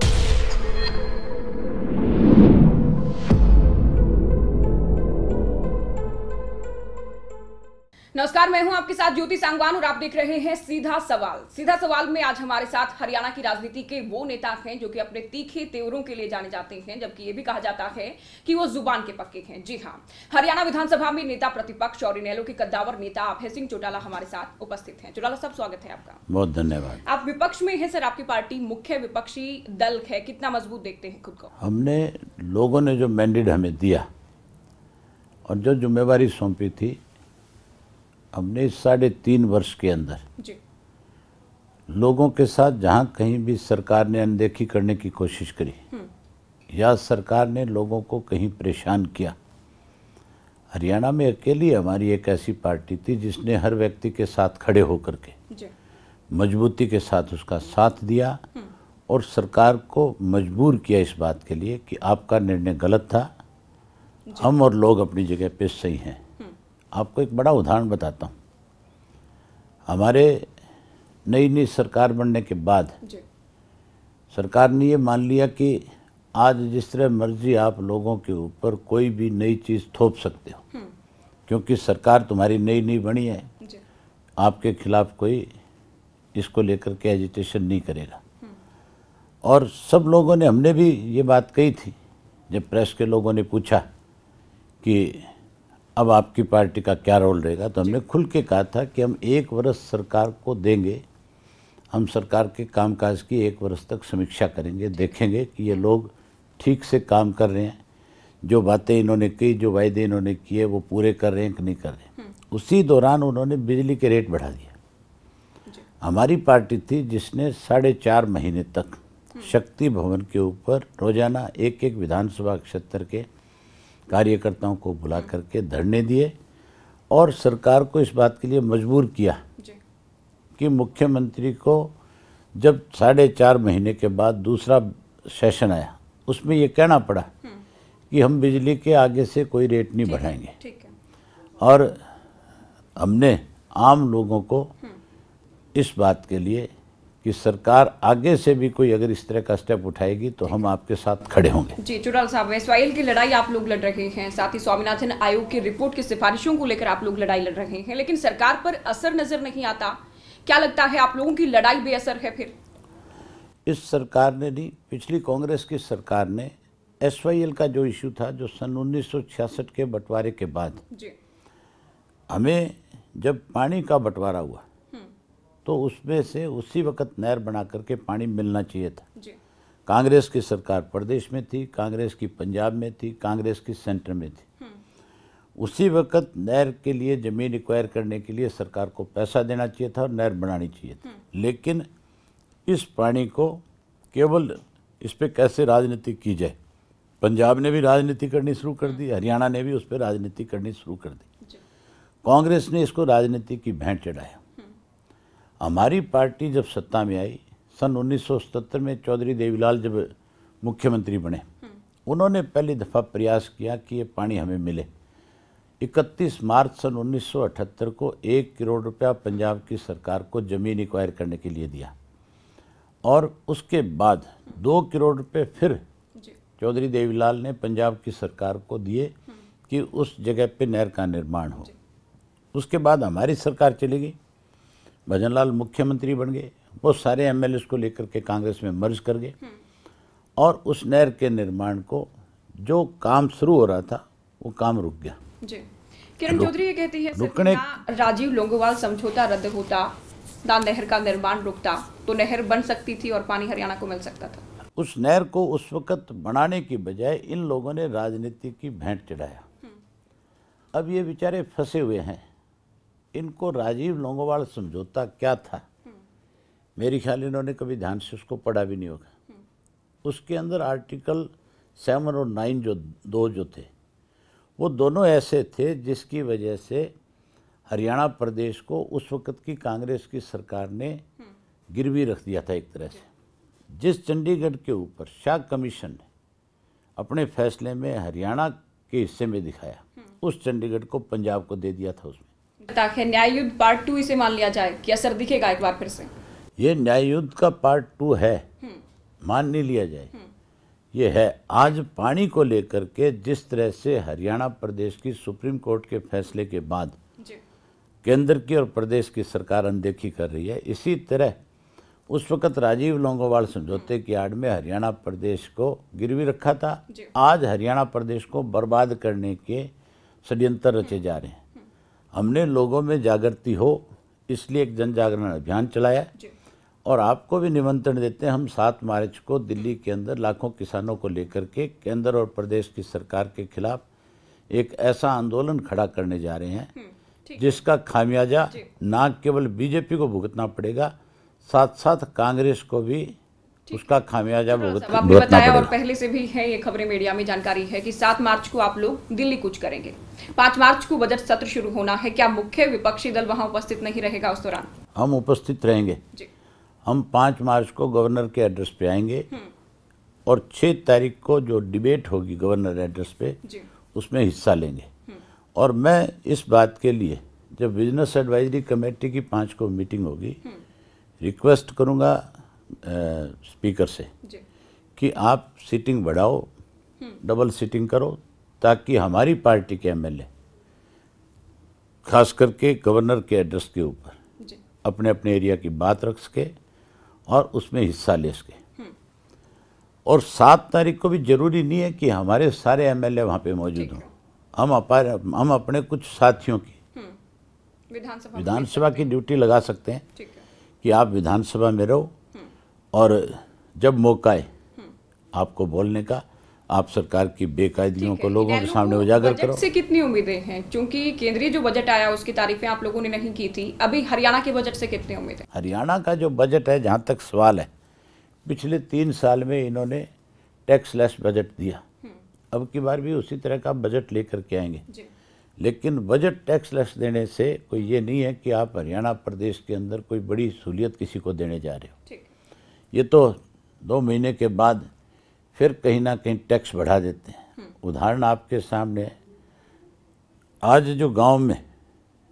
you नमस्कार मैं हूं आपके साथ ज्योति सांगवान और आप देख रहे हैं सीधा सवाल सीधा सवाल में आज हमारे साथ हरियाणा की राजनीति के वो नेता हैं जो कि अपने तीखे तेवरों के लिए जाने जाते हैं जबकि ये भी कहा जाता है कि वो जुबान के पक्के हैं जी हां हरियाणा विधानसभा में नेता प्रतिपक्ष और इनेलो के कद्दावर नेता अभय सिंह चौटाला हमारे साथ उपस्थित है चौटाला साहब स्वागत है आपका बहुत धन्यवाद आप विपक्ष में है सर आपकी पार्टी मुख्य विपक्षी दल है कितना मजबूत देखते हैं खुद को हमने लोगों ने जो मैंडेट हमें दिया और जो जिम्मेवारी सौंपी थी हमने साढ़े तीन वर्ष के अंदर जी। लोगों के साथ जहाँ कहीं भी सरकार ने अनदेखी करने की कोशिश करी हम्म। या सरकार ने लोगों को कहीं परेशान किया हरियाणा में अकेली हमारी एक ऐसी पार्टी थी जिसने हर व्यक्ति के साथ खड़े होकर के मजबूती के साथ उसका साथ दिया हम्म। और सरकार को मजबूर किया इस बात के लिए कि आपका निर्णय गलत था हम और लोग अपनी जगह पे सही हैं आपको एक बड़ा उदाहरण बताता हूँ हमारे नई नई सरकार बनने के बाद सरकार ने ये मान लिया कि आज जिस तरह मर्जी आप लोगों के ऊपर कोई भी नई चीज़ थोप सकते हो हम्म। क्योंकि सरकार तुम्हारी नई नई बनी है आपके खिलाफ कोई इसको लेकर के एजिटेशन नहीं करेगा हम्म। और सब लोगों ने हमने भी ये बात कही थी जब प्रेस के लोगों ने पूछा कि अब आपकी पार्टी का क्या रोल रहेगा तो हमने खुल के कहा था कि हम एक वर्ष सरकार को देंगे हम सरकार के कामकाज की एक वर्ष तक समीक्षा करेंगे देखेंगे कि ये लोग ठीक से काम कर रहे हैं जो बातें इन्होंने की जो वायदे इन्होंने किए वो पूरे कर रहे हैं कि नहीं कर रहे हैं हम्म। उसी दौरान उन्होंने बिजली के रेट बढ़ा दिया हमारी पार्टी थी जिसने साढ़े चार महीने तक हम्म। शक्ति भवन के ऊपर रोजाना एक एक विधानसभा क्षेत्र के कार्यकर्ताओं को बुला करके धरने दिए और सरकार को इस बात के लिए मजबूर किया कि मुख्यमंत्री को जब साढ़े चार महीने के बाद दूसरा सेशन आया उसमें ये कहना पड़ा हम्म। कि हम बिजली के आगे से कोई रेट नहीं बढ़ाएंगे और हमने आम लोगों को हम्म। इस बात के लिए कि सरकार आगे से भी कोई अगर इस तरह का स्टेप उठाएगी तो हम आपके साथ खड़े होंगे जी चुड़ाल साहब वेस्वाइल की लड़ाई आप लोग लड़ रहे हैं साथ ही स्वामीनाथन आयोग की रिपोर्ट की सिफारिशों को लेकर आप लोग लड़ाई लड़ रहे हैं लेकिन सरकार पर असर नजर नहीं आता क्या लगता है आप लोगों की लड़ाई बेअसर है फिर इस सरकार ने नहीं पिछली कांग्रेस की सरकार ने एस का जो इश्यू था जो सन उन्नीस के बंटवारे के बाद हमें जब पानी का बंटवारा हुआ तो उसमें से उसी वक्त नहर बना करके पानी मिलना चाहिए था कांग्रेस की सरकार प्रदेश में थी कांग्रेस की पंजाब में थी कांग्रेस की सेंटर में थी हम्म। उसी वक्त नहर के लिए ज़मीन एक्वायर करने के लिए सरकार को पैसा देना चाहिए था और नहर बनानी चाहिए थी हम्म। लेकिन इस पानी को केवल इस पर कैसे राजनीति की जाए पंजाब ने भी राजनीति करनी शुरू कर दी हम्म। हरियाणा ने भी उस पर राजनीति करनी शुरू कर दी कांग्रेस ने इसको राजनीति की भेंट चढ़ाया हमारी पार्टी जब सत्ता में आई सन 1977 में चौधरी देवीलाल जब मुख्यमंत्री बने उन्होंने पहली दफ़ा प्रयास किया कि ये पानी हमें मिले 31 मार्च सन 1978 को एक करोड़ रुपया पंजाब की सरकार को ज़मीन एक्वायर करने के लिए दिया और उसके बाद दो करोड़ रुपये फिर चौधरी देवीलाल ने पंजाब की सरकार को दिए कि उस जगह पे नहर का निर्माण हो उसके बाद हमारी सरकार चली गई भजन लाल मुख्यमंत्री बन गए वो सारे एम को लेकर के कांग्रेस में मर्ज कर गए हम्म। और उस नहर के निर्माण को जो काम शुरू हो रहा था वो काम रुक गया किरण चौधरी ये कहती है रुकने राजीव लोंगोवाल समझौता रद्द होता ना नहर का निर्माण रुकता तो नहर बन सकती थी और पानी हरियाणा को मिल सकता था उस नहर को उस वक्त बनाने की बजाय इन लोगों ने राजनीति की भेंट चढ़ाया हम्म। अब ये बेचारे फंसे हुए हैं इनको राजीव लोंगोवाल समझौता क्या था हम्म। मेरे ख्याल इन्होंने कभी ध्यान से उसको पढ़ा भी नहीं होगा हम्म। उसके अंदर आर्टिकल सेवन और नाइन जो दो जो थे वो दोनों ऐसे थे जिसकी वजह से हरियाणा प्रदेश को उस वक़्त की कांग्रेस की सरकार ने हम्म। गिरवी रख दिया था एक तरह से जिस चंडीगढ़ के ऊपर शाह कमीशन ने अपने फैसले में हरियाणा के हिस्से में दिखाया उस चंडीगढ़ को पंजाब को दे दिया था उसमें है न्याय युद्ध पार्ट टू इसे मान लिया जाए कि असर दिखेगा एक बार फिर से ये न्याय युद्ध का पार्ट टू है हम्म। मान नहीं लिया जाए हम्म। ये है आज पानी को लेकर के जिस तरह से हरियाणा प्रदेश की सुप्रीम कोर्ट के फैसले के बाद केंद्र की और प्रदेश की सरकार अनदेखी कर रही है इसी तरह उस वक्त राजीव लोंगोवाल समझौते की आड़ में हरियाणा प्रदेश को गिरवी रखा था आज हरियाणा प्रदेश को बर्बाद करने के षड्यंत्र रचे जा रहे हैं हमने लोगों में जागृति हो इसलिए एक जन जागरण अभियान चलाया और आपको भी निमंत्रण देते हैं हम सात मार्च को दिल्ली के अंदर लाखों किसानों को लेकर के केंद्र और प्रदेश की सरकार के खिलाफ एक ऐसा आंदोलन खड़ा करने जा रहे हैं हम्म, जिसका खामियाजा ना केवल बीजेपी को भुगतना पड़ेगा साथ साथ कांग्रेस को भी उसका खामियाजा भुगत आपने बताया और पहले से भी है ये खबरें मीडिया में जानकारी है कि सात मार्च को आप लोग दिल्ली कुछ करेंगे पाँच मार्च को बजट सत्र शुरू होना है क्या मुख्य विपक्षी दल वहाँ उपस्थित नहीं रहेगा उस दौरान हम उपस्थित रहेंगे हम पाँच मार्च को गवर्नर के एड्रेस पे आएंगे हम्म। और छः तारीख को जो डिबेट होगी गवर्नर एड्रेस पे उसमें हिस्सा लेंगे हम्म। और मैं इस बात के लिए जब बिजनेस एडवाइजरी कमेटी की पांच को मीटिंग होगी हम्म। रिक्वेस्ट करूंगा स्पीकर से कि आप सीटिंग बढ़ाओ डबल सीटिंग करो ताकि हमारी पार्टी के एमएलए खास करके गवर्नर के एड्रेस के ऊपर अपने अपने एरिया की बात रख सके और उसमें हिस्सा ले सके हम्म। और सात तारीख को भी जरूरी नहीं है कि हमारे सारे एमएलए वहाँ पे मौजूद हों हम अपार हम अपने कुछ साथियों की हम्म। विधानसभा विधानसभा की ड्यूटी लगा सकते हैं कि आप विधानसभा में रहो और जब मौका है आपको बोलने का आप सरकार की बेकायदगियों को लोगों के सामने उजागर करो से कितनी उम्मीदें हैं क्योंकि केंद्रीय जो बजट आया उसकी तारीफें आप लोगों ने नहीं की थी अभी हरियाणा के बजट से कितनी उम्मीदें हरियाणा का जो बजट है जहाँ तक सवाल है पिछले तीन साल में इन्होंने टैक्स लेस बजट दिया हम्म। अब की बार भी उसी तरह का बजट लेकर के आएंगे लेकिन बजट टैक्स लेस देने से कोई ये नहीं है कि आप हरियाणा प्रदेश के अंदर कोई बड़ी सहूलियत किसी को देने जा रहे हो ये तो दो महीने के बाद फिर कहीं ना कहीं टैक्स बढ़ा देते हैं हम्म। उदाहरण आपके सामने है आज जो गांव में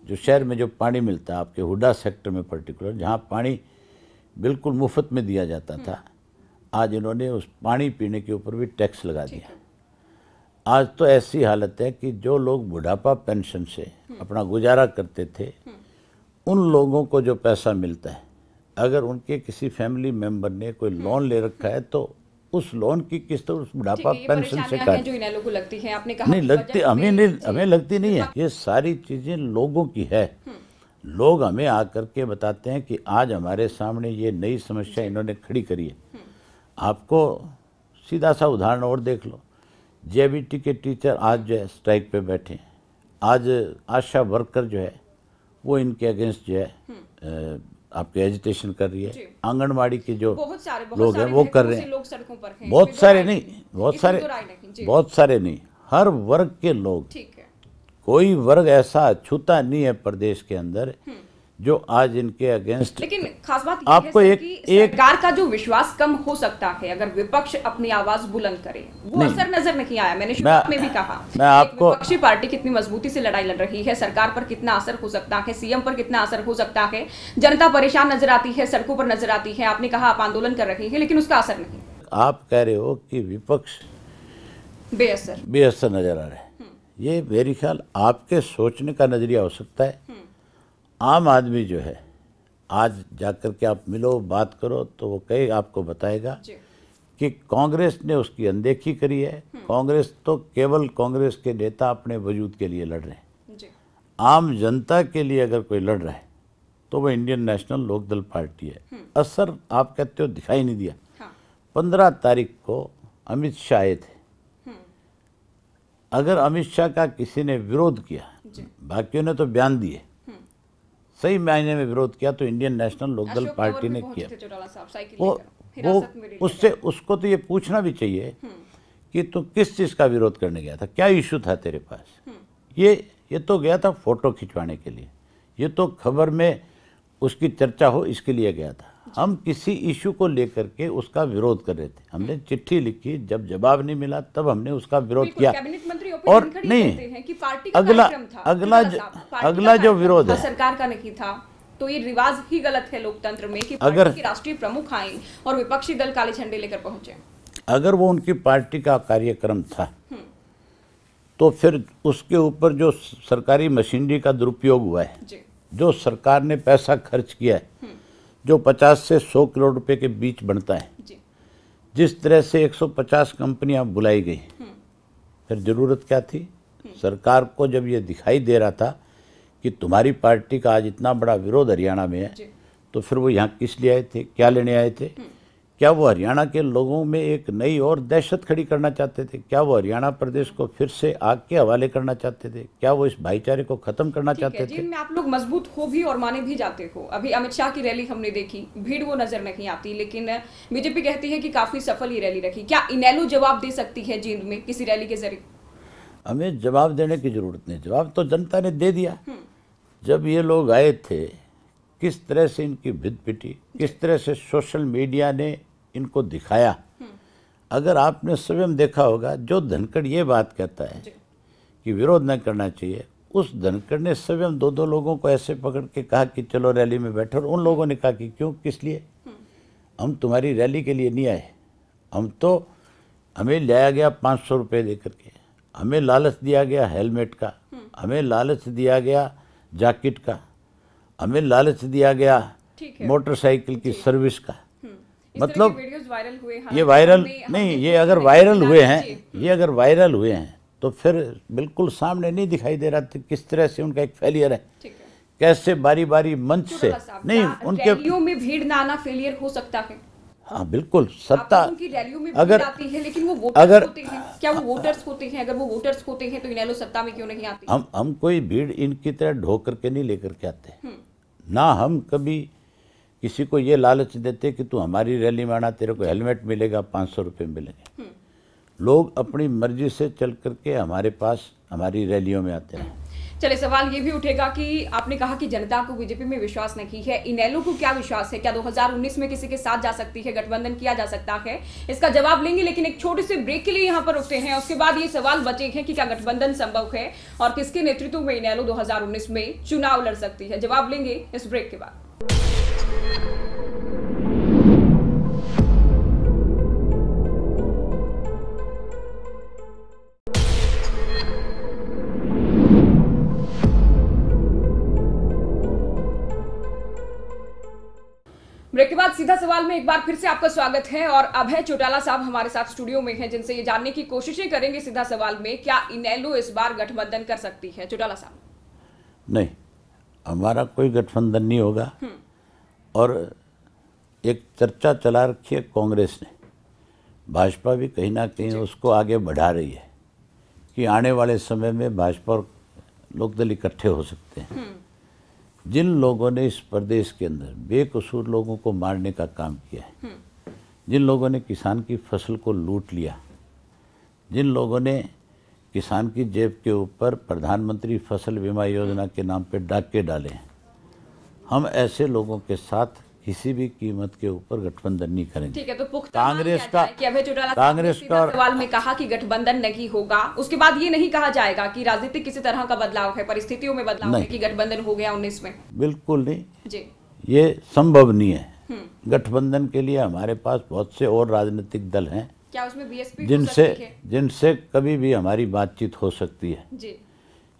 जो शहर में जो पानी मिलता है आपके हुडा सेक्टर में पर्टिकुलर जहाँ पानी बिल्कुल मुफ्त में दिया जाता था हम्म। आज इन्होंने उस पानी पीने के ऊपर भी टैक्स लगा दिया आज तो ऐसी हालत है कि जो लोग बुढ़ापा पेंशन से हम्म। अपना गुजारा करते थे उन लोगों को जो पैसा मिलता है अगर उनके किसी फैमिली मेंबर ने कोई लोन हम्म। ले रखा है तो उस लोन की किस्त तो उस बुढ़ापा पेंशन से काट जो इन लोगों लगती है आपने कहा नहीं लगती हमें नहीं हमें लगती नहीं है ये सारी चीज़ें लोगों की है हम्म। लोग हमें आकर के बताते हैं कि आज हमारे सामने ये नई समस्या इन्होंने खड़ी करी है हम्म। आपको सीधा सा उदाहरण और देख लो जे के टीचर आज जो है स्ट्राइक पे बैठे हैं आज आशा वर्कर जो है वो इनके अगेंस्ट जो है आपके एजिटेशन कर रही है आंगनबाड़ी के जो बहुत सारे, बहुत लोग हैं वो कर रहे हैं लोग सड़कों पर हैं बहुत तो सारे नहीं बहुत सारे तो बहुत सारे नहीं हर वर्ग के लोग कोई वर्ग ऐसा छूता नहीं है प्रदेश के अंदर हम्म। जो आज इनके अगेंस्ट लेकिन खास बात आपको एक एक सरकार का जो विश्वास कम हो सकता है अगर विपक्ष अपनी आवाज बुलंद करे वो असर नजर नहीं आया मैंने शुरुआत में भी कहा मैं आपको विपक्षी पार्टी कितनी मजबूती से लड़ाई लड़ रही है सरकार पर कितना असर हो सकता है सीएम पर कितना असर हो सकता है जनता परेशान नजर आती है सड़कों पर नजर आती है आपने कहा आप आंदोलन कर रही है लेकिन उसका असर नहीं आप कह रहे हो कि विपक्ष बेअसर बेअसर नजर आ रहे हैं हम्म। ये मेरे ख्याल आपके सोचने का नजरिया हो सकता है हम्म। आम आदमी जो है आज जाकर के आप मिलो बात करो तो वो कई आपको बताएगा कि कांग्रेस ने उसकी अनदेखी करी है हम्म। कांग्रेस तो केवल कांग्रेस के नेता अपने वजूद के लिए लड़ रहे हैं आम जनता के लिए अगर कोई लड़ रहा है तो वो इंडियन नेशनल लोकदल पार्टी है हम्म। असर आप कहते हो दिखाई नहीं दिया हाँ। पंद्रह तारीख को अमित शाह आए थे हम्म। अगर अमित शाह का किसी ने विरोध किया बाकियों ने तो बयान दिए सही मायने में विरोध किया तो इंडियन नेशनल लोकदल पार्टी ने किया वो वो उससे उसको तो ये पूछना भी चाहिए हम्म। कि तू किस चीज़ का विरोध करने गया था क्या इशू था तेरे पास हम्म। ये ये तो गया था फोटो खिंचवाने के लिए ये तो खबर में उसकी चर्चा हो इसके लिए गया था हम किसी इशू को लेकर के उसका विरोध कर रहे थे हमने चिट्ठी लिखी जब जवाब नहीं मिला तब हमने उसका विरोध किया और नहीं अगला अगला अगला जो विरोध है सरकार का नहीं था तो ये रिवाज ही गलत है लोकतंत्र में कि अगर राष्ट्रीय प्रमुख आए और विपक्षी दल काले झंडे लेकर पहुंचे अगर वो उनकी पार्टी का कार्यक्रम था हम्म। तो फिर उसके ऊपर जो सरकारी मशीनरी का दुरुपयोग हुआ है जो सरकार ने पैसा खर्च किया है हम्म। जो 50 से 100 करोड़ रुपए के बीच बनता है जिस तरह से 150 कंपनियां बुलाई गई हम्म। फिर ज़रूरत क्या थी हम्म। सरकार को जब ये दिखाई दे रहा था कि तुम्हारी पार्टी का आज इतना बड़ा विरोध हरियाणा में है तो फिर वो यहाँ किस लिए आए थे क्या लेने आए थे क्या वो हरियाणा के लोगों में एक नई और दहशत खड़ी करना चाहते थे क्या वो हरियाणा प्रदेश को फिर से आग के हवाले करना चाहते थे क्या वो इस भाईचारे को खत्म करना चाहते थे जिनमें आप लोग मजबूत हो भी और माने भी जाते हो अभी अमित शाह की रैली हमने देखी भीड़ वो नजर नहीं आती लेकिन बीजेपी कहती है कि काफी सफल ये रैली रखी क्या इनैलो जवाब दे सकती है जींद में किसी रैली के जरिए हमें जवाब देने की जरूरत नहीं जवाब तो जनता ने दे दिया हम्म। जब ये लोग आए थे किस तरह से इनकी भिद पिटी किस तरह से सोशल मीडिया ने इनको दिखाया अगर आपने स्वयं देखा होगा जो धनखड़ ये बात कहता है कि विरोध न करना चाहिए उस धनखड़ ने स्वयं दो दो लोगों को ऐसे पकड़ के कहा कि चलो रैली में बैठो और उन लोगों ने कहा कि क्यों किस लिए हम्म। हम तुम्हारी रैली के लिए नहीं आए हम तो हमें लाया गया पाँच सौ रुपये दे करके हमें लालच दिया गया हेलमेट का हम्म। हमें लालच दिया गया जैकेट का हमें लालच दिया गया मोटरसाइकिल की सर्विस का मतलब वायरल हुए हाँ, ये वायरल तो हाँ, नहीं ये अगर वायरल हुए हैं ये अगर वायरल हुए हैं तो फिर बिल्कुल सामने नहीं दिखाई दे रहा किस तरह से उनका एक फेलियर है कैसे बारी बारी मंच से नहीं उनके में भीड़ ना आना फेलियर हो सकता है हाँ बिल्कुल सत्ता उनकी रैलियों में अगर आती है लेकिन वो वोटर्स अगर होते हैं क्या वो वोटर्स होते हैं अगर वो वोटर्स होते हैं तो इनैलो सत्ता में क्यों नहीं आते हम हम कोई भीड़ इनकी तरह ढो करके नहीं लेकर के आते हम्म। ना हम कभी किसी को ये लालच देते कि तू हमारी रैली में आना तेरे को हेलमेट मिलेगा पाँच सौ रुपये मिलेंगे हम्म। लोग अपनी मर्जी से चल करके हमारे पास हमारी रैलियों में आते हैं चले सवाल ये भी उठेगा कि आपने कहा कि जनता को बीजेपी में विश्वास नहीं है इनेलो को क्या विश्वास है क्या 2019 में किसी के साथ जा सकती है गठबंधन किया जा सकता है इसका जवाब लेंगे लेकिन एक छोटे से ब्रेक के लिए यहाँ पर रुकते हैं उसके बाद ये सवाल बचे हैं कि क्या गठबंधन संभव है और किसके नेतृत्व में इनेलो दो में चुनाव लड़ सकती है जवाब लेंगे इस ब्रेक के बाद सीधा सवाल में एक बार फिर से आपका स्वागत है और अभय चौटाला साहब हमारे साथ स्टूडियो में हैं जिनसे ये जानने की कोशिशें करेंगे सीधा सवाल में क्या इनेलो इस बार गठबंधन कर सकती है चौटाला साहब नहीं हमारा कोई गठबंधन नहीं होगा हम्म। और एक चर्चा चला रखी है कांग्रेस ने भाजपा भी कहीं ना कहीं उसको आगे बढ़ा रही है कि आने वाले समय में भाजपा और लोकदल इकट्ठे हो सकते हैं हम्म। जिन लोगों ने इस प्रदेश के अंदर बेकसूर लोगों को मारने का काम किया है हम्म। जिन लोगों ने किसान की फसल को लूट लिया जिन लोगों ने किसान की जेब के ऊपर प्रधानमंत्री फसल बीमा योजना हम्म। के नाम पर डाके डाले हम ऐसे लोगों के साथ किसी भी कीमत के ऊपर गठबंधन नहीं करेंगे ठीक है तो पुख्ता कांग्रेस का कांग्रेस का सवाल में कहा कि गठबंधन नहीं होगा उसके बाद ये नहीं कहा जाएगा कि राजनीतिक किसी तरह का बदलाव है परिस्थितियों में बदलाव है कि गठबंधन हो गया उन्नीस में बिल्कुल नहीं जी ये संभव नहीं है हम्म। गठबंधन के लिए हमारे पास बहुत से और राजनीतिक दल है क्या उसमें बीएसपी जिनसे जिनसे कभी भी हमारी बातचीत हो सकती है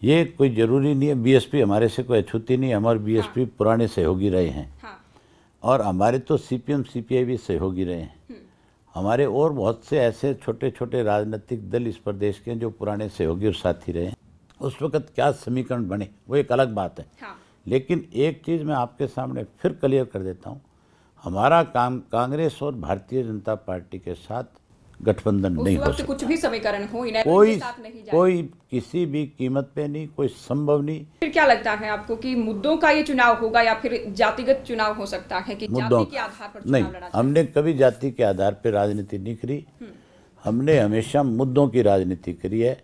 ये कोई जरूरी नहीं है बीएसपी हमारे से कोई अछूती नहीं है हमारे हाँ। बी पुराने सहयोगी रहे हैं हाँ। और हमारे तो C C P M P I भी सहयोगी रहे हैं हम्म। हमारे और बहुत से ऐसे छोटे छोटे राजनीतिक दल इस प्रदेश के हैं जो पुराने सहयोगी और साथी रहे हैं उस वक़्त क्या समीकरण बने वो एक अलग बात है हाँ। लेकिन एक चीज़ मैं आपके सामने फिर क्लियर कर देता हूँ हमारा काम कांग्रेस और भारतीय जनता पार्टी के साथ गठबंधन नहीं हो सकता कुछ भी समीकरण हो कोई नहीं कोई किसी भी कीमत पे नहीं कोई संभव नहीं फिर क्या लगता है आपको कि मुद्दों का ये चुनाव होगा या फिर जातिगत चुनाव हो सकता है कि मुद्दों के आधार पर नहीं हमने कभी जाति के आधार पर राजनीति नहीं करी हम्म। हमने हमेशा मुद्दों की राजनीति करी है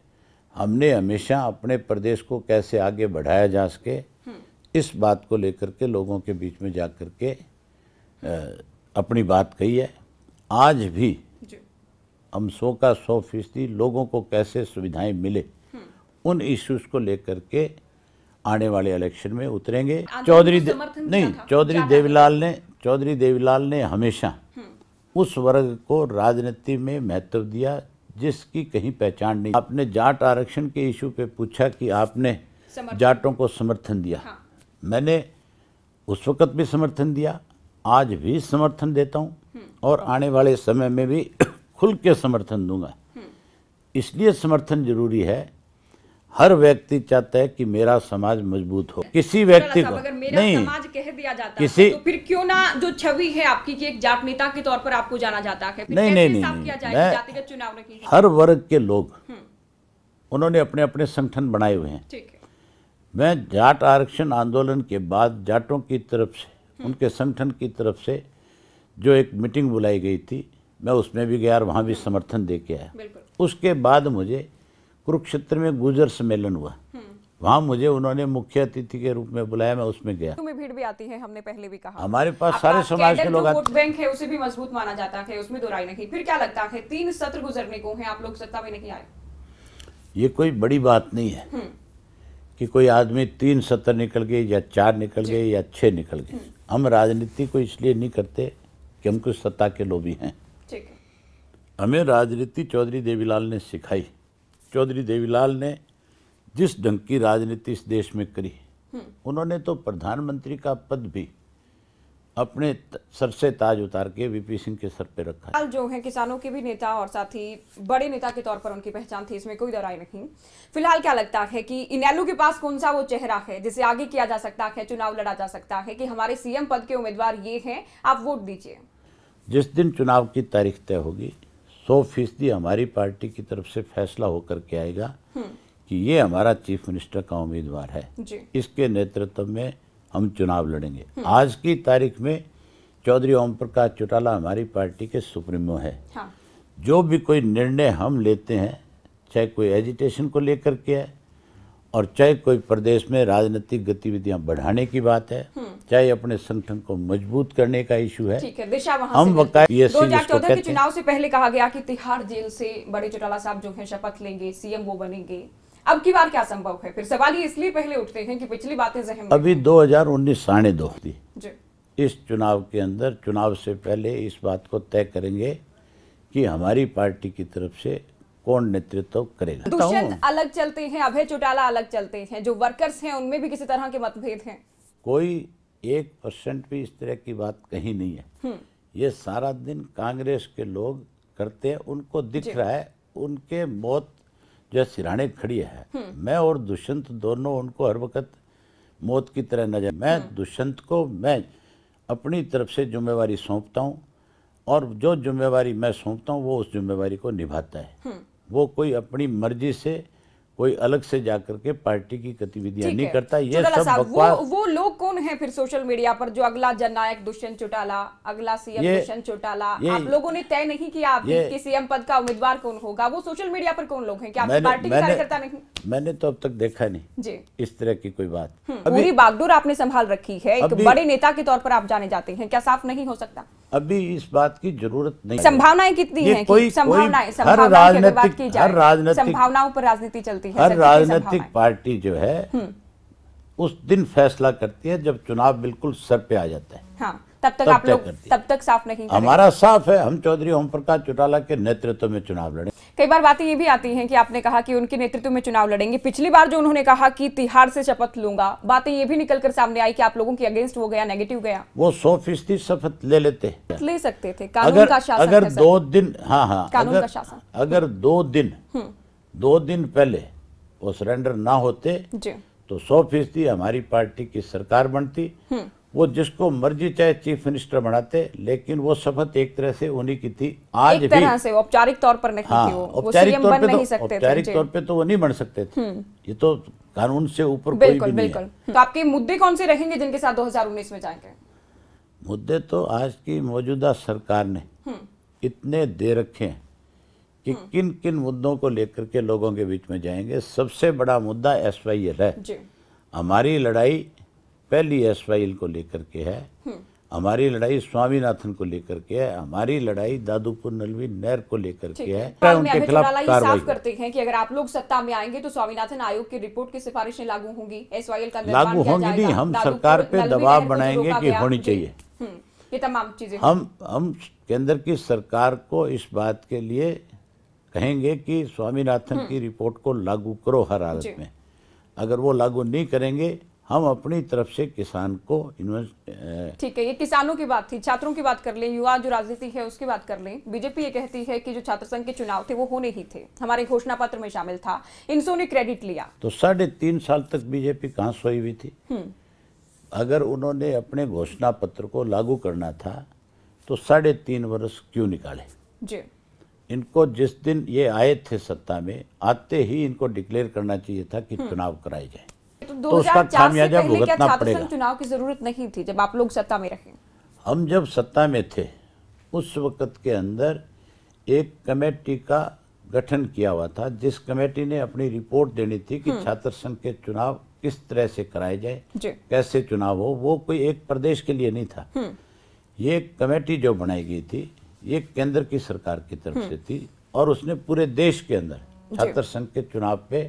हमने हमेशा अपने प्रदेश को कैसे आगे बढ़ाया जा सके हम्म। इस बात को लेकर के लोगों के बीच में जा कर के अपनी बात कही है आज भी सौ का सौ फीसदी लोगों को कैसे सुविधाएं मिले उन इश्यूज को लेकर के आने वाले इलेक्शन में उतरेंगे चौधरी नहीं चौधरी देवीलाल ने चौधरी देवीलाल ने हमेशा उस वर्ग को राजनीति में महत्व दिया जिसकी कहीं पहचान नहीं आपने जाट आरक्षण के इशू पे पूछा कि आपने जाटों को समर्थन दिया हाँ। मैंने उस वक़्त भी समर्थन दिया आज भी समर्थन देता हूँ हम्म। और आने वाले समय में भी खुल के समर्थन दूंगा इसलिए समर्थन जरूरी है हर व्यक्ति चाहता है कि मेरा समाज मजबूत हो किसी व्यक्ति को अगर मेरा नहीं समाज कह दिया जाता किसी तो फिर क्यों ना जो छवि है आपकी कि एक जाट नेता के तौर पर आपको जाना जाता है नहीं नहीं नहीं, नहीं मैं चुनाव हर वर्ग के लोग हम्म। उन्होंने अपने अपने संगठन बनाए हुए हैं ठीक है मैं जाट आरक्षण आंदोलन के बाद जाटों की तरफ से हम्म। उनके संगठन की तरफ से जो एक मीटिंग बुलाई गई थी मैं उसमें भी गया और वहाँ भी समर्थन दे के आया उसके बाद मुझे कुरुक्षेत्र में गुजर सम्मेलन हुआ हम्म। वहाँ मुझे उन्होंने मुख्य अतिथि के रूप में बुलाया मैं उसमें गया तुम्हें भीड़ भी आती है हमने पहले भी कहा हमारे पास सारे समाज के लोग आते बैंक है उसे भी मजबूत माना जाता है उसमें दो नहीं फिर क्या लगता है तीन सत्र गुजरने को है आप लोग सत्ता में नहीं आए ये कोई बड़ी बात नहीं है हम्म। कि कोई आदमी तीन सत्र निकल गए या चार निकल गए या छः निकल गए हम्म। हम राजनीति को इसलिए नहीं करते कि हम कुछ सत्ता के लोभी हैं हमें राजनीति चौधरी देवीलाल ने सिखाई चौधरी देवीलाल ने जिस ढंग की राजनीति इस देश में करी उन्होंने तो प्रधानमंत्री का पद भी अपने सर से ताज उतार के वीपी सिंह के सर पे रखा है जो है किसानों के भी नेता और साथ ही बड़े नेता के तौर पर उनकी पहचान थी इसमें कोई दराई नहीं फिलहाल क्या लगता है कि इनैलू के पास कौन सा वो चेहरा है जिसे आगे किया जा सकता है चुनाव लड़ा जा सकता है कि हमारे सीएम पद के उम्मीदवार ये हैं आप वोट दीजिए जिस दिन चुनाव की तारीख तय होगी सौ फीसदी हमारी पार्टी की तरफ से फैसला होकर के आएगा हम्म। कि ये हमारा चीफ मिनिस्टर का उम्मीदवार है इसके नेतृत्व में हम चुनाव लड़ेंगे हम्म। आज की तारीख में चौधरी ओम प्रकाश चौटाला हमारी पार्टी के सुप्रीमो है हाँ। जो भी कोई निर्णय हम लेते हैं चाहे कोई एजिटेशन को लेकर के है और चाहे कोई प्रदेश में राजनीतिक गतिविधियां बढ़ाने की बात है हम्म। चाहे अपने संगठन को मजबूत करने का इशू है ठीक है दिशा हम बकाया चौदह के चुनाव से पहले कहा गया कि तिहाड़ जेल से बड़े चौटाला साहब जो है शपथ लेंगे सीएम वो बनेंगे अब की बार क्या संभव है फिर सवाल ये इसलिए पहले उठते हैं कि पिछली बातें जहम अभी उन्नीस साढ़े दो थी इस चुनाव के अंदर चुनाव से पहले इस बात को तय करेंगे कि हमारी पार्टी की तरफ से कौन नेतृत्व करेगा दुष्यंत अलग चलते हैं अभय चौटाला अलग चलते हैं जो वर्कर्स हैं उनमें भी किसी तरह के मतभेद हैं कोई एक परसेंट भी इस तरह की बात कहीं नहीं है हम्म। ये सारा दिन कांग्रेस के लोग करते हैं उनको दिख रहा है उनके मौत जो सिराने खड़ी है हम्म। मैं और दुष्यंत दोनों उनको हर वक्त मौत की तरह नजर मैं हम्म। दुष्यंत को मैं अपनी तरफ से जिम्मेवारी सौंपता हूँ और जो जिम्मेवारी मैं सौंपता हूँ वो उस जिम्मेवारी को निभाता है वो कोई अपनी मर्जी से कोई अलग से जाकर के पार्टी की गतिविधियां नहीं करता ये तो सब वो, वो लोग कौन है फिर सोशल मीडिया पर जो अगला जननायक दुष्यंत चौटाला अगला सीएम दुष्यंत चौटाला आप लोगों ने तय नहीं किया कि सीएम पद का उम्मीदवार कौन होगा वो सोशल मीडिया पर कौन लोग हैं क्या मैंने, पार्टी मैंने, कार्यकर्ता नहीं मैंने तो अब तक देखा नहीं जी इस तरह की कोई बात हम्म, पूरी बागडोर आपने संभाल रखी है एक बड़े नेता के तौर पर आप जाने जाते हैं क्या साफ नहीं हो सकता अभी इस बात की जरूरत नहीं संभावनाएं कितनी है कोई हर राजनीतिक हर राजनीतिक संभावनाओं पर राजनीति चलती है हर राजनीतिक पार्टी जो है हम्म। उस दिन फैसला करती है जब चुनाव बिल्कुल सर पे आ जाता है हाँ तब तक, तब आप लोग तब तक साफ नहीं हमारा साफ है हम चौधरी ओम प्रकाश चौटाला के नेतृत्व में चुनाव लड़े कई बार बातें ये भी आती हैं कि आपने कहा कि उनके नेतृत्व में चुनाव लड़ेंगे पिछली बार जो उन्होंने कहा कि तिहाड़ से शपथ लूंगा बातें ये भी निकलकर सामने आई कि आप लोगों की अगेंस्ट हो गया नेगेटिव गया वो सौ फीसदी शपथ ले लेते ले सकते थे कानून अगर, का शासन अगर दो दिन हाँ हाँ कानून अगर, का शासन अगर दो दिन हम्म। दो दिन पहले वो सरेंडर ना होते तो सौ फीसदी हमारी पार्टी की सरकार बनती हम्म। वो जिसको मर्जी चाहे चीफ मिनिस्टर बनाते लेकिन वो शपथ एक तरह से उन्हीं की थी आज एक तरह भी से औपचारिक तौर पर नहीं हाँ, थी वो औपचारिक तौर पे तो औपचारिक तौर पे तो वो नहीं बन सकते थे हम्म। ये तो कानून से ऊपर कोई भी नहीं तो आपके मुद्दे कौन से रहेंगे जिनके साथ 2019 में जाएंगे मुद्दे तो आज की मौजूदा सरकार ने हम्म। इतने दे रखे हैं कि हम्म। किन किन मुद्दों को लेकर के लोगों के बीच में जाएंगे सबसे बड़ा मुद्दा एस वाई एल है हमारी लड़ाई पहली एस फाइल को लेकर के है हम्म। हमारी लड़ाई स्वामीनाथन को लेकर के है हमारी लड़ाई दादूपुर नलवी नहर को लेकर के है उनके खिलाफ कार्रवाई करते हैं कि अगर आप लोग सत्ता में आएंगे तो स्वामीनाथन आयोग की रिपोर्ट की सिफारिशें लागू होंगी एस वाई एल का लागू होंगी नहीं हम सरकार पे दबाव तो बनाएंगे कि होनी चाहिए हम्म, हम्म, ये तमाम चीजें हम हम केंद्र की सरकार को इस बात के लिए कहेंगे कि स्वामीनाथन की रिपोर्ट को लागू करो हर हालत में अगर वो लागू नहीं करेंगे हम अपनी तरफ से किसान को इन्वेस्ट ठीक है ये किसानों की बात थी छात्रों की बात कर लें युवा जो राजनीति है उसकी बात कर लें बीजेपी ये कहती है कि जो छात्र संघ के चुनाव थे वो होने ही थे हमारे घोषणा पत्र में शामिल था इनसों ने क्रेडिट लिया तो साढ़े तीन साल तक बीजेपी कहाँ सोई हुई थी हम्म। अगर उन्होंने अपने घोषणा पत्र को लागू करना था तो साढ़े तीन वर्ष क्यों निकाले जी इनको जिस दिन ये आए थे सत्ता में आते ही इनको डिक्लेयर करना चाहिए था कि हम्म। चुनाव कराए जाए तो उसका खामियाजा भुगतना पड़ेगा चुनाव की जरूरत नहीं थी जब आप लोग सत्ता में रहे हम जब सत्ता में थे उस वक्त के अंदर एक कमेटी का गठन किया हुआ था जिस कमेटी ने अपनी रिपोर्ट देनी थी कि हम्म। छात्र संघ के चुनाव किस तरह से कराए जाए कैसे चुनाव हो वो कोई एक प्रदेश के लिए नहीं था हम्म। ये कमेटी जो बनाई गई थी ये केंद्र की सरकार की तरफ हम्म। से थी और उसने पूरे देश के अंदर छात्र संघ के चुनाव पे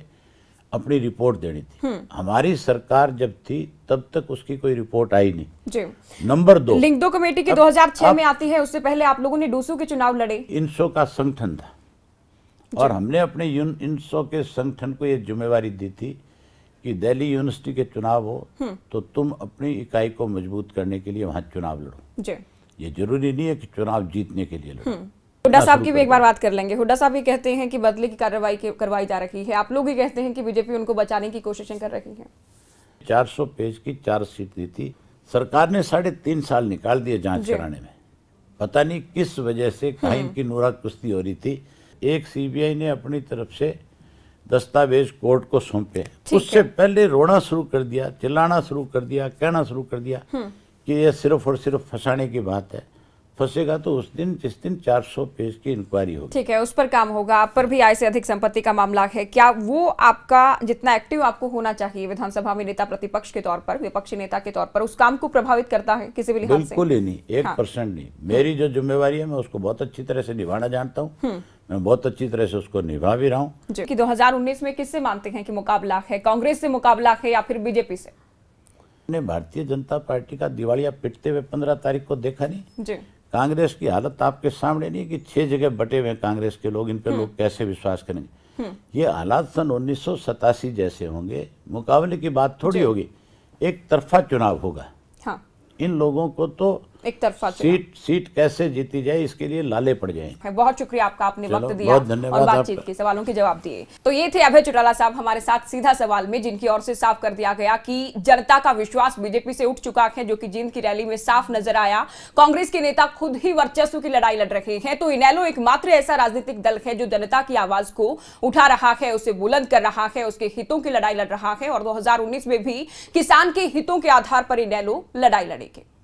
अपनी रिपोर्ट देनी थी हम्म। हमारी सरकार जब थी तब तक उसकी कोई रिपोर्ट आई नहीं जी नंबर दो लिंक दो कमेटी की 2006 में आती है उससे पहले आप लोगों ने डूसू के चुनाव लड़े इनसो का संगठन था और हमने अपने इनसो के संगठन को यह जिम्मेवारी दी थी कि दिल्ली यूनिवर्सिटी के चुनाव हो हम्म। तो तुम अपनी इकाई को मजबूत करने के लिए वहां चुनाव लड़ो ये जरूरी नहीं है कि चुनाव जीतने के लिए लड़ो हम्म। हुड्डा साहब की भी एक बार बात कर लेंगे हुड्डा साहब भी कहते हैं कि बदले की कार्रवाई करवाई जा रही है आप लोग भी कहते हैं कि बीजेपी उनको बचाने की कोशिशें कर रही है 400 पेज की चार सीट दी थी सरकार ने साढ़े तीन साल निकाल दिए जांच कराने में पता नहीं किस वजह से हम्म। कहीं की नूरा कुश्ती हो रही थी एक सीबीआई ने अपनी तरफ से दस्तावेज कोर्ट को सौंपे उससे पहले रोना शुरू कर दिया चिल्लाना शुरू कर दिया कहना शुरू कर दिया हम्म। कि यह सिर्फ और सिर्फ फंसाने की बात है फंसेगा तो उस दिन जिस दिन 400 पेज की इंक्वायरी होगी ठीक है उस पर काम होगा आप पर भी आय से अधिक संपत्ति का मामला है क्या वो आपका जितना एक्टिव आपको होना चाहिए विधानसभा में नेता प्रतिपक्ष के तौर पर विपक्षी नेता के तौर पर उस काम को प्रभावित करता है किसी भी बिल्कुल ही नहीं एक हाँ। परसेंट नहीं मेरी जो जिम्मेवारी है मैं उसको बहुत अच्छी तरह से निभाना जानता हूँ हम्म। मैं बहुत अच्छी तरह से उसको निभा भी रहा हूँ कि 2019 में किससे मानते हैं कि मुकाबला है कांग्रेस से मुकाबला है या फिर बीजेपी से ने भारतीय जनता पार्टी का दिवालिया पिटते हुए पंद्रह तारीख को देखा नहीं जी कांग्रेस की हालत आपके सामने नहीं कि छह जगह बटे हुए कांग्रेस के लोग इन पर हम्म। लोग कैसे विश्वास करेंगे हम्म। ये हालात सन उन्नीस जैसे होंगे मुकाबले की बात थोड़ी होगी एक तरफा चुनाव होगा हाँ। इन लोगों को तो एक तरफा सीट सीट कैसे जीती जाए इसके लिए लाले पड़ जाए बहुत शुक्रिया आपका आपने वक्त दिया और बातचीत के सवालों के जवाब दिए तो ये थे अभय चौटाला साहब हमारे साथ सीधा सवाल में जिनकी ओर से साफ कर दिया गया कि जनता का विश्वास बीजेपी से उठ चुका है जो की जींद की रैली में साफ नजर आया कांग्रेस के नेता खुद ही वर्चस्व की लड़ाई लड़ रहे हैं तो इनैलो एकमात्र ऐसा राजनीतिक दल है जो जनता की आवाज को उठा रहा है उसे बुलंद कर रहा है उसके हितों की लड़ाई लड़ रहा है और 2019 में भी किसान के हितों के आधार पर इनैलो लड़ाई लड़ेगी